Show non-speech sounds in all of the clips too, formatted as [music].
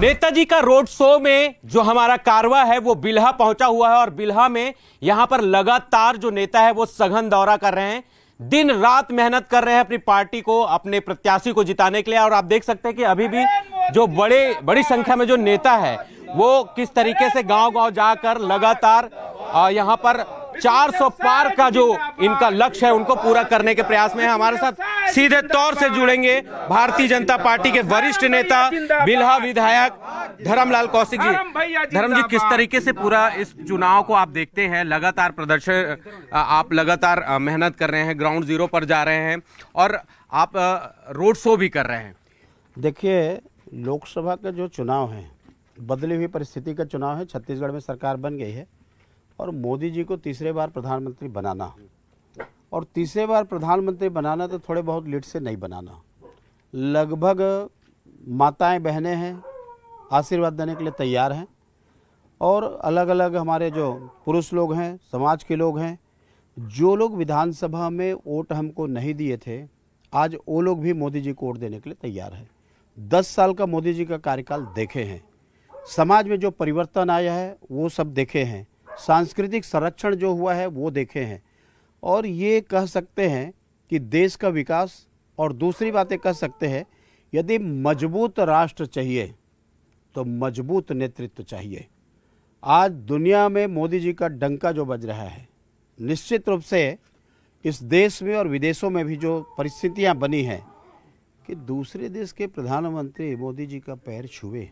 नेताजी का road show में जो हमारा कारवा है वो बिल्हा पहुंचा हुआ है और बिल्हा में यहां पर लगातार जो नेता है वो सघन दौरा कर रहे हैं दिन रात मेहनत कर रहे हैं अपनी पार्टी को अपने प्रत्याशी को जिताने के लिए और आप देख सकते हैं कि अभी भी जो बड़े बड़ी संख्या में जो नेता है वो किस तरीके से गांव गांव जाकर लगातार यहाँ पर चार सौ पार का जो इनका लक्ष्य है उनको पूरा करने के प्रयास में है हमारे साथ सीधे तौर से जुड़ेंगे भारतीय जनता पार्टी के वरिष्ठ नेता बिल्हा विधायक धर्मलाल कौशिक जी धर्म जी किस तरीके से पूरा इस चुनाव को आप देखते हैं लगातार प्रदर्शन आप लगातार मेहनत कर रहे हैं ग्राउंड जीरो पर जा रहे हैं और आप रोड शो भी कर रहे हैं देखिए लोकसभा का जो चुनाव है बदली हुई परिस्थिति का चुनाव है छत्तीसगढ़ में सरकार बन गई है और मोदी जी को तीसरे बार प्रधानमंत्री बनाना और तीसरे बार प्रधानमंत्री बनाना तो थोड़े बहुत लेट से नहीं बनाना लगभग माताएं बहनें हैं आशीर्वाद देने के लिए तैयार हैं और अलग अलग हमारे जो पुरुष लोग हैं समाज के लोग हैं जो लोग विधानसभा में वोट हमको नहीं दिए थे आज वो लोग भी मोदी जी को वोट देने के लिए तैयार हैं दस साल का मोदी जी का कार्यकाल देखे हैं समाज में जो परिवर्तन आया है वो सब देखे हैं सांस्कृतिक संरक्षण जो हुआ है वो देखे हैं और ये कह सकते हैं कि देश का विकास और दूसरी बातें कह सकते हैं यदि मजबूत राष्ट्र चाहिए तो मजबूत नेतृत्व चाहिए आज दुनिया में मोदी जी का डंका जो बज रहा है निश्चित रूप से इस देश में और विदेशों में भी जो परिस्थितियां बनी हैं कि दूसरे देश के प्रधानमंत्री मोदी जी का पैर छुए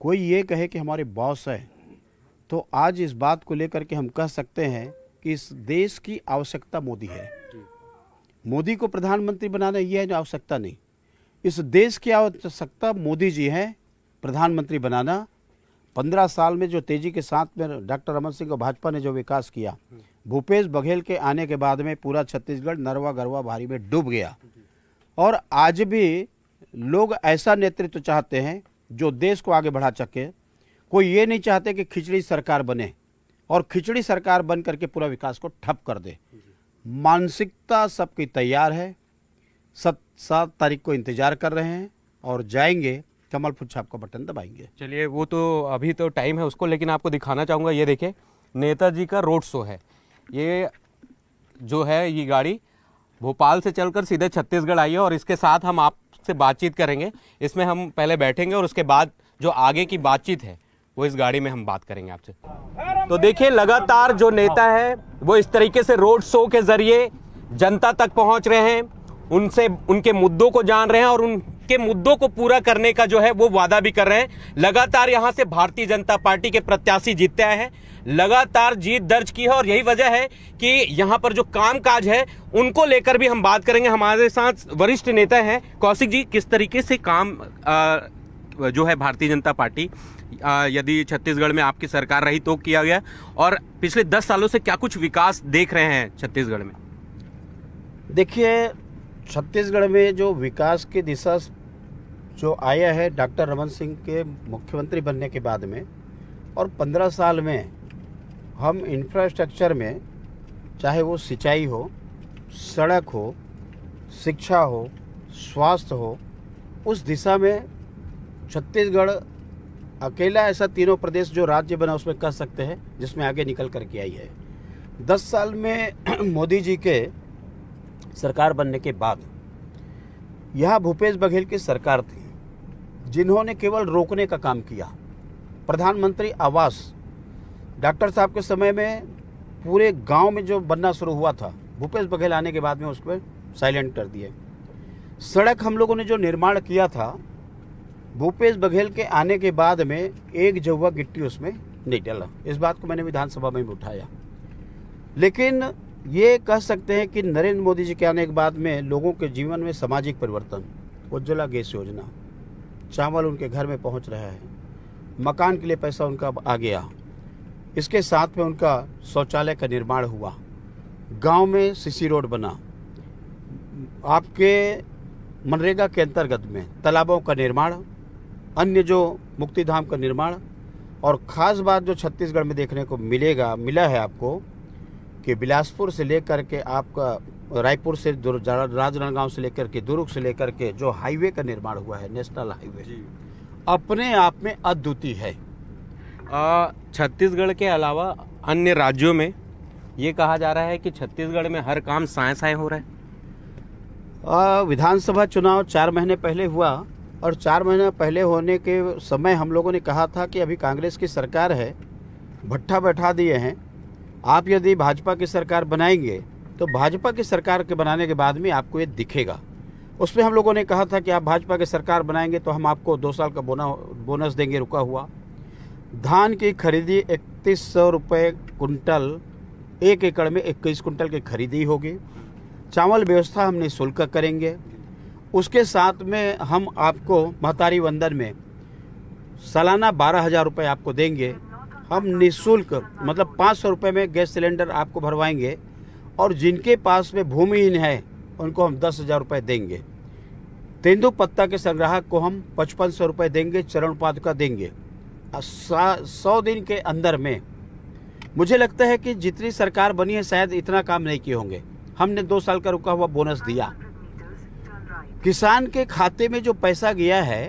कोई ये कहे कि हमारे बॉस हैं तो आज इस बात को लेकर के हम कह सकते हैं कि इस देश की आवश्यकता मोदी है मोदी को प्रधानमंत्री बनाना यह है जो आवश्यकता नहीं इस देश की आवश्यकता मोदी जी हैं प्रधानमंत्री बनाना पंद्रह साल में जो तेजी के साथ में डॉक्टर रमन सिंह और भाजपा ने जो विकास किया भूपेश बघेल के आने के बाद में पूरा छत्तीसगढ़ नरवा गरवा भारी में डूब गया और आज भी लोग ऐसा नेतृत्व चाहते हैं जो देश को आगे बढ़ा सके कोई ये नहीं चाहते कि खिचड़ी सरकार बने और खिचड़ी सरकार बन करके पूरा विकास को ठप कर दे मानसिकता सबकी तैयार है सत सात तारीख को इंतजार कर रहे हैं और जाएंगे फुट छाप का बटन दबाएंगे चलिए वो तो अभी तो टाइम है उसको लेकिन आपको दिखाना चाहूँगा ये देखें नेताजी का रोड शो है ये जो है ये गाड़ी भोपाल से चलकर सीधे छत्तीसगढ़ आई है और इसके साथ हम आपसे बातचीत करेंगे इसमें हम पहले बैठेंगे और उसके बाद जो आगे की बातचीत है वो इस गाड़ी में हम बात करेंगे आपसे तो देखिए लगातार जो नेता है वो इस तरीके से रोड शो के जरिए जनता तक पहुंच रहे हैं उनसे उनके मुद्दों को जान रहे हैं और उनके मुद्दों को पूरा करने का जो है वो वादा भी कर रहे हैं लगातार यहाँ से भारतीय जनता पार्टी के प्रत्याशी जीतते आए हैं लगातार जीत दर्ज की है और यही वजह है कि यहाँ पर जो काम काज है उनको लेकर भी हम बात करेंगे हमारे साथ वरिष्ठ नेता हैं कौशिक जी किस तरीके से काम आ, जो है भारतीय जनता पार्टी यदि छत्तीसगढ़ में आपकी सरकार रही तो किया गया और पिछले दस सालों से क्या कुछ विकास देख रहे हैं छत्तीसगढ़ में देखिए छत्तीसगढ़ में जो विकास की दिशा जो आया है डॉक्टर रमन सिंह के मुख्यमंत्री बनने के बाद में और पंद्रह साल में हम इंफ्रास्ट्रक्चर में चाहे वो सिंचाई हो सड़क हो शिक्षा हो स्वास्थ्य हो उस दिशा में छत्तीसगढ़ अकेला ऐसा तीनों प्रदेश जो राज्य बना उसमें कह सकते हैं जिसमें आगे निकल कर के आई है दस साल में [clears throat] मोदी जी के सरकार बनने के बाद यह भूपेश बघेल की सरकार थी जिन्होंने केवल रोकने का काम किया प्रधानमंत्री आवास डॉक्टर साहब के समय में पूरे गांव में जो बनना शुरू हुआ था भूपेश बघेल आने के बाद में उसको साइलेंट कर दिए सड़क हम लोगों ने जो निर्माण किया था भूपेश बघेल के आने के बाद में एक जौवा गिट्टी उसमें नहीं डाला इस बात को मैंने विधानसभा में भी उठाया लेकिन ये कह सकते हैं कि नरेंद्र मोदी जी के आने के बाद में लोगों के जीवन में सामाजिक परिवर्तन उज्ज्वला गैस योजना चावल उनके घर में पहुंच रहा है मकान के लिए पैसा उनका आ गया इसके साथ में उनका शौचालय का निर्माण हुआ गांव में सीसी रोड बना आपके मनरेगा के अंतर्गत में तालाबों का निर्माण अन्य जो मुक्ति धाम का निर्माण और ख़ास बात जो छत्तीसगढ़ में देखने को मिलेगा मिला है आपको कि बिलासपुर से लेकर के आपका रायपुर से राजनांदगांव से लेकर के दुर्ग से लेकर के जो हाईवे का निर्माण हुआ है नेशनल हाईवे अपने आप में अद्वितीय है छत्तीसगढ़ के अलावा अन्य राज्यों में ये कहा जा रहा है कि छत्तीसगढ़ में हर काम साए साए हो रहा है विधानसभा चुनाव चार महीने पहले हुआ और चार महीना पहले होने के समय हम लोगों ने कहा था कि अभी कांग्रेस की सरकार है भट्ठा बैठा दिए हैं आप यदि भाजपा की सरकार बनाएंगे तो भाजपा की सरकार के बनाने के बाद में आपको ये दिखेगा उसमें हम लोगों ने कहा था कि आप भाजपा की सरकार बनाएंगे तो हम आपको दो साल का बोना बोनस देंगे रुका हुआ धान की खरीदी इकतीस सौ रुपये कुंटल एक एकड़ में इक्कीस कुंटल की खरीदी होगी चावल व्यवस्था हमने शुल्क करेंगे उसके साथ में हम आपको महतारी वंदन में सालाना बारह हज़ार रुपये आपको देंगे हम निशुल्क मतलब पाँच सौ रुपये में गैस सिलेंडर आपको भरवाएंगे और जिनके पास में भूमिहीन है उनको हम दस हज़ार रुपये देंगे तेंदु पत्ता के संग्राहक को हम पचपन सौ रुपये देंगे चरण का देंगे सौ दिन के अंदर में मुझे लगता है कि जितनी सरकार बनी है शायद इतना काम नहीं किए होंगे हमने दो साल का रुका हुआ बोनस दिया किसान के खाते में जो पैसा गया है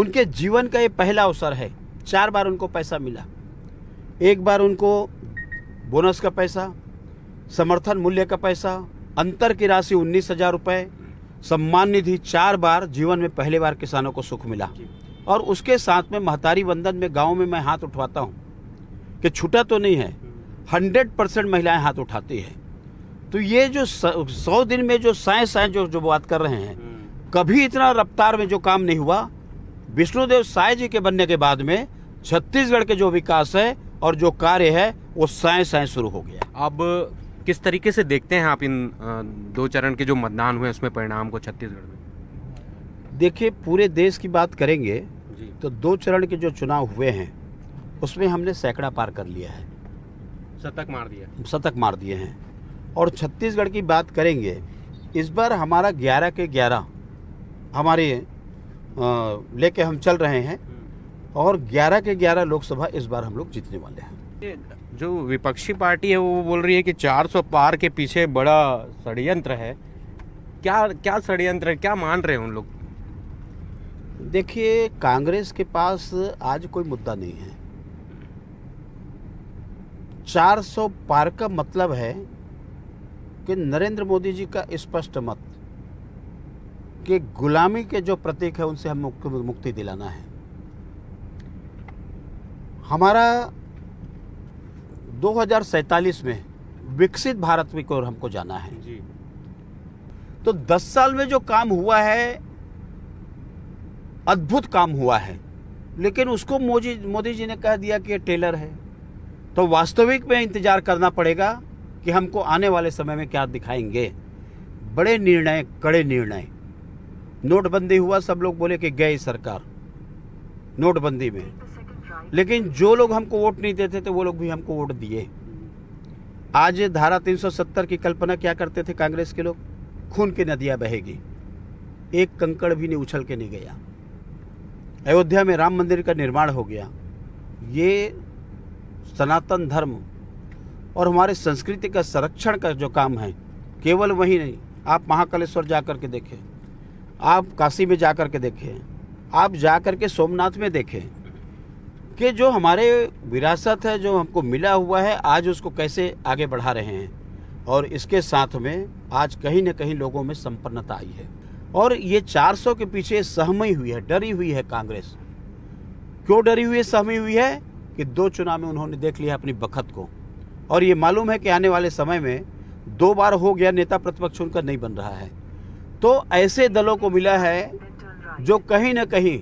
उनके जीवन का ये पहला अवसर है चार बार उनको पैसा मिला एक बार उनको बोनस का पैसा समर्थन मूल्य का पैसा अंतर की राशि उन्नीस हज़ार रुपये सम्मान निधि चार बार जीवन में पहली बार किसानों को सुख मिला और उसके साथ में महतारी बंधन में गांव में मैं हाथ उठवाता हूँ कि छुटा तो नहीं है हम्म। हंड्रेड परसेंट महिलाएँ हाथ उठाती है तो ये जो सौ दिन में जो साइंस साइंस जो जो बात कर रहे हैं हम्म। कभी इतना रफ्तार में जो काम नहीं हुआ विष्णुदेव साय जी के बनने के बाद में छत्तीसगढ़ के जो विकास है और जो कार्य है वो साय साय शुरू हो गया अब किस तरीके से देखते हैं आप इन दो चरण के जो मतदान हुए उसमें परिणाम को छत्तीसगढ़ में देखिए पूरे देश की बात करेंगे तो दो चरण के जो चुनाव हुए हैं उसमें हमने सैकड़ा पार कर लिया है शतक मार दिया शतक मार दिए हैं और छत्तीसगढ़ की बात करेंगे इस बार हमारा ग्यारह के ग्यारह हमारे लेके हम चल रहे हैं और ग्यारह के ग्यारह लोकसभा इस बार हम लोग जीतने वाले हैं जो विपक्षी पार्टी है वो बोल रही है कि 400 पार के पीछे बड़ा षडयंत्र है क्या क्या षडयंत्र है क्या मान रहे हैं उन लोग देखिए कांग्रेस के पास आज कोई मुद्दा नहीं है 400 पार का मतलब है कि नरेंद्र मोदी जी का स्पष्ट मत कि गुलामी के जो प्रतीक है उनसे हम मुक्ति दिलाना है हमारा दो में विकसित भारत की ओर हमको जाना है जी। तो 10 साल में जो काम हुआ है अद्भुत काम हुआ है लेकिन उसको मोदी मोदी जी ने कह दिया कि ये टेलर है तो वास्तविक में इंतज़ार करना पड़ेगा कि हमको आने वाले समय में क्या दिखाएंगे बड़े निर्णय कड़े निर्णय नोटबंदी हुआ सब लोग बोले कि गए सरकार नोटबंदी में लेकिन जो लोग हमको वोट नहीं देते थे वो लोग भी हमको वोट दिए आज धारा 370 की कल्पना क्या करते थे कांग्रेस के लोग खून की नदियां बहेगी एक कंकड़ भी नहीं उछल के नहीं गया अयोध्या में राम मंदिर का निर्माण हो गया ये सनातन धर्म और हमारे संस्कृति का संरक्षण का जो काम है केवल वही नहीं आप महाकालेश्वर जा कर के देखें आप काशी में जा कर के देखें आप जा कर के सोमनाथ में देखें कि जो हमारे विरासत है जो हमको मिला हुआ है आज उसको कैसे आगे बढ़ा रहे हैं और इसके साथ में आज कहीं ना कहीं लोगों में संपन्नता आई है और ये 400 के पीछे सहमई हुई है डरी हुई है कांग्रेस क्यों डरी हुई है सहमी हुई है कि दो चुनाव में उन्होंने देख लिया अपनी बखत को और ये मालूम है कि आने वाले समय में दो बार हो गया नेता प्रतिपक्ष उनका नहीं बन रहा है तो ऐसे दलों को मिला है जो कहीं ना कहीं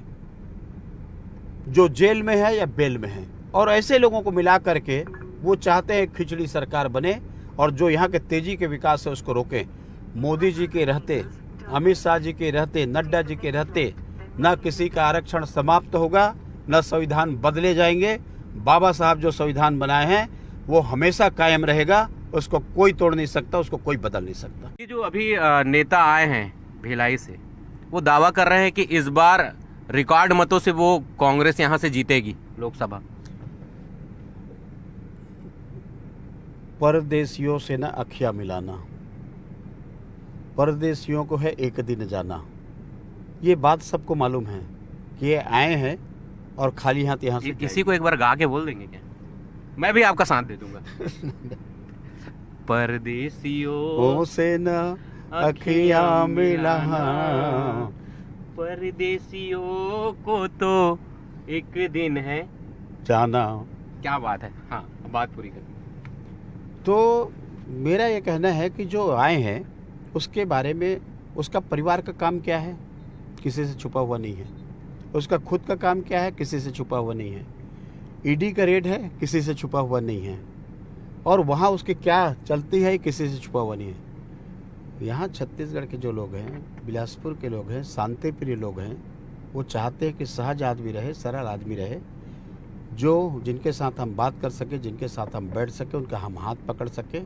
जो जेल में है या बेल में है और ऐसे लोगों को मिला करके वो चाहते हैं खिचड़ी सरकार बने और जो यहाँ के तेजी के विकास है उसको रोकें मोदी जी के रहते अमित शाह जी के रहते नड्डा जी के रहते न किसी का आरक्षण समाप्त होगा न संविधान बदले जाएंगे बाबा साहब जो संविधान बनाए हैं वो हमेशा कायम रहेगा उसको कोई तोड़ नहीं सकता उसको कोई बदल नहीं सकता ये जो अभी नेता आए हैं भिलाई से वो दावा कर रहे हैं कि इस बार रिकॉर्ड मतों से वो कांग्रेस यहाँ से जीतेगी लोकसभा परदेशियों से ना अखिया मिलाना परदेशियों को है एक दिन जाना ये बात सबको मालूम है कि ये आए हैं और खाली हाथ यहाँ से किसी को एक बार गा के बोल देंगे क्या मैं भी आपका साथ दे दूंगा परदेसियों से ना अखियां मिला परदेसियों को तो एक दिन है जाना क्या बात है हाँ बात पूरी कर तो मेरा ये कहना है कि जो आए हैं उसके बारे में उसका परिवार का काम क्या है किसी से छुपा हुआ नहीं है उसका खुद का काम क्या है किसी से छुपा हुआ नहीं है ईडी का रेट है किसी से छुपा हुआ नहीं है और वहाँ उसके क्या चलती है किसी से छुपा हुआ नहीं है यहाँ छत्तीसगढ़ के जो लोग हैं बिलासपुर के लोग हैं शांति प्रिय लोग हैं वो चाहते हैं कि सहज आदमी रहे सरल आदमी रहे जो जिनके साथ हम बात कर सकें जिनके साथ हम बैठ सकें उनका हम हाथ पकड़ सकें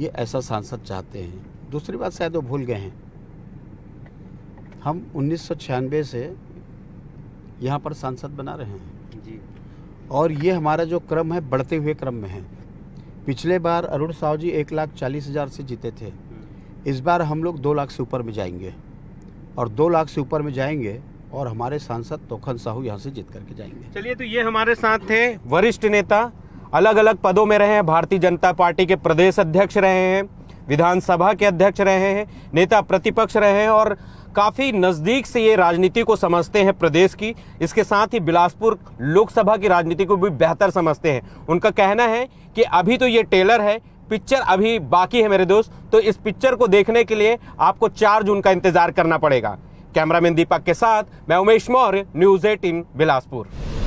ये ऐसा सांसद चाहते हैं दूसरी बात शायद वो भूल गए हैं हम उन्नीस से यहाँ पर सांसद बना रहे हैं और ये हमारा जो क्रम है बढ़ते हुए क्रम में है पिछले बार अरुण साहु जी एक लाख चालीस हज़ार से जीते थे इस बार हम लोग दो लाख से ऊपर में जाएंगे और दो लाख से ऊपर में जाएंगे और हमारे सांसद तोखन साहू यहाँ से जीत करके जाएंगे चलिए तो ये हमारे साथ थे वरिष्ठ नेता अलग अलग पदों में रहे हैं भारतीय जनता पार्टी के प्रदेश अध्यक्ष रहे हैं विधानसभा के अध्यक्ष रहे हैं नेता प्रतिपक्ष रहे हैं और काफ़ी नज़दीक से ये राजनीति को समझते हैं प्रदेश की इसके साथ ही बिलासपुर लोकसभा की राजनीति को भी बेहतर समझते हैं उनका कहना है कि अभी तो ये टेलर है पिक्चर अभी बाकी है मेरे दोस्त तो इस पिक्चर को देखने के लिए आपको चार जून का इंतज़ार करना पड़ेगा कैमरामैन दीपक के साथ मैं उमेश मौर्य न्यूज़ एटीन बिलासपुर